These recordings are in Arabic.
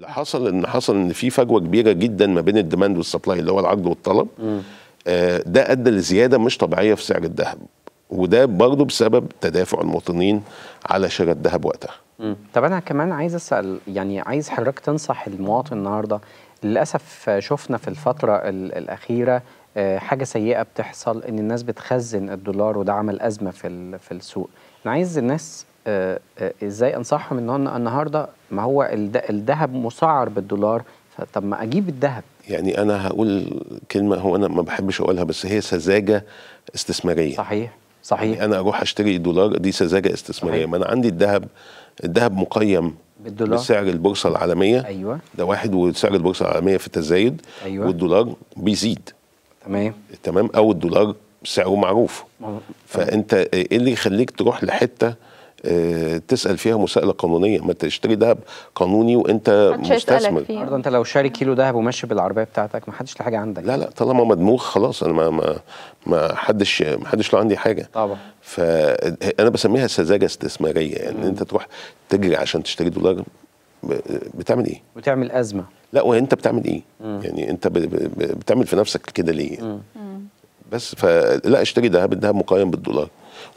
اللي حصل ان حصل ان في فجوه كبيره جدا ما بين الديماند والسبلاي اللي هو العرض والطلب آه ده ادى لزياده مش طبيعيه في سعر الذهب وده برضه بسبب تدافع المواطنين على شراء الذهب وقتها طب انا كمان عايز اسال يعني عايز حضرتك تنصح المواطن النهارده للاسف شفنا في الفتره الاخيره آه، حاجه سيئه بتحصل ان الناس بتخزن الدولار وده عمل ازمه في في السوق انا عايز الناس آه، آه، ازاي انصحهم ان النهارده ما هو الذهب مسعر بالدولار فطب ما اجيب الذهب يعني انا هقول كلمه هو انا ما بحبش اقولها بس هي سذاجه استثماريه صحيح صحيح يعني انا اروح اشتري الدولار دي سذاجه استثماريه صحيح. ما انا عندي الذهب الذهب مقيم بالدولار بسعر البورصه العالميه ايوه ده واحد وسعر البورصه العالميه في تزايد ايوه والدولار بيزيد تمام تمام او الدولار سعره معروف فانت ايه اللي يخليك تروح لحته آه، تسال فيها مساءله قانونيه ما تشتري ذهب قانوني وانت مستثمر برضه انت لو شاري كيلو ذهب وماشي بالعربيه بتاعتك ما حدش لحاجه حاجه عندك لا لا طالما مدموخ خلاص انا ما ما ما حدش ما حدش له عندي حاجه طبعا فانا بسميها سذاجه استثماريه يعني مم. انت تروح تجري عشان تشتري دولار بتعمل ايه؟ بتعمل ازمه لا وانت بتعمل ايه مم. يعني انت بتعمل في نفسك كده ليه مم. بس فلا اشتري ذهب الذهب مقيم بالدولار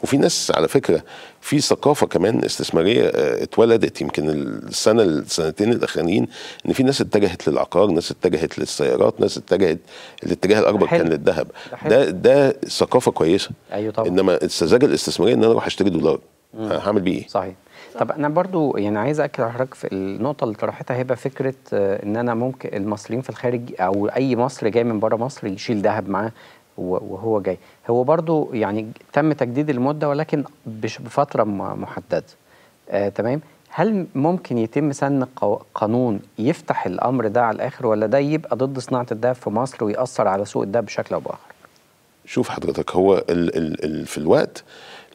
وفي ناس على فكره في ثقافه كمان استثماريه آه، اتولدت يمكن السنه السنتين الاخرانيين ان في ناس اتجهت للعقار، ناس اتجهت للسيارات، ناس اتجهت الاتجاه الاكبر كان للذهب ده ده ثقافه كويسه ايوه طبعا انما السذاجه الاستثماريه ان انا اروح اشتري دولار هعمل بيه ايه؟ صحيح طب انا برضو يعني عايز اكد حضرتك في النقطه اللي طرحتها هبه فكره آه، ان انا ممكن المصريين في الخارج او اي مصري جاي من بره مصر يشيل ذهب معاه وهو جاي هو برضو يعني تم تجديد المده ولكن بفتره محدده آه تمام هل ممكن يتم سن قانون يفتح الامر ده على الاخر ولا ده يبقى ضد صناعه الذهب في مصر ويأثر على سوق الذهب بشكل او باخر شوف حضرتك هو الـ الـ الـ في الوقت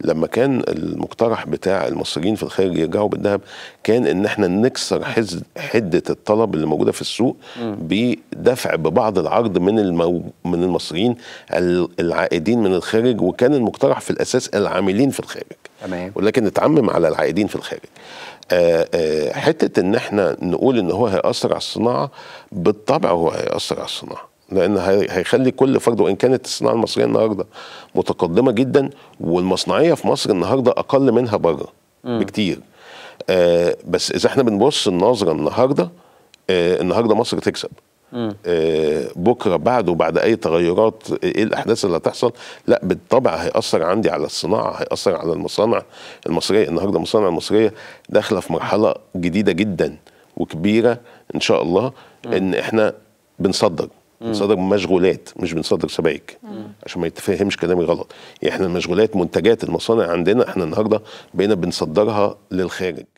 لما كان المقترح بتاع المصريين في الخارج يرجعوا بالذهب كان ان احنا نكسر حز حده الطلب اللي موجوده في السوق بدفع ببعض العرض من المو من المصريين العائدين من الخارج وكان المقترح في الاساس العاملين في الخارج تمام ولكن اتعمم على العائدين في الخارج حته ان احنا نقول ان هو هياثر على الصناعه بالطبع هو هياثر على الصناعه لان هيخلي كل فرد وان كانت الصناعه المصريه النهارده متقدمه جدا والمصنعيه في مصر النهارده اقل منها بره بكتير آه بس اذا احنا بنبص النظره النهارده آه النهارده مصر تكسب آه بكره بعد وبعد اي تغيرات إيه, ايه الاحداث اللي هتحصل لا بالطبع هياثر عندي على الصناعه هياثر على المصانع المصريه النهارده المصانع المصريه داخله في مرحله جديده جدا وكبيره ان شاء الله ان احنا بنصدر بنصدر مشغولات مش بنصدر سبائك عشان ما يتفهمش كلامي غلط يعني احنا المشغولات منتجات المصانع عندنا احنا النهارده بقينا بنصدرها للخارج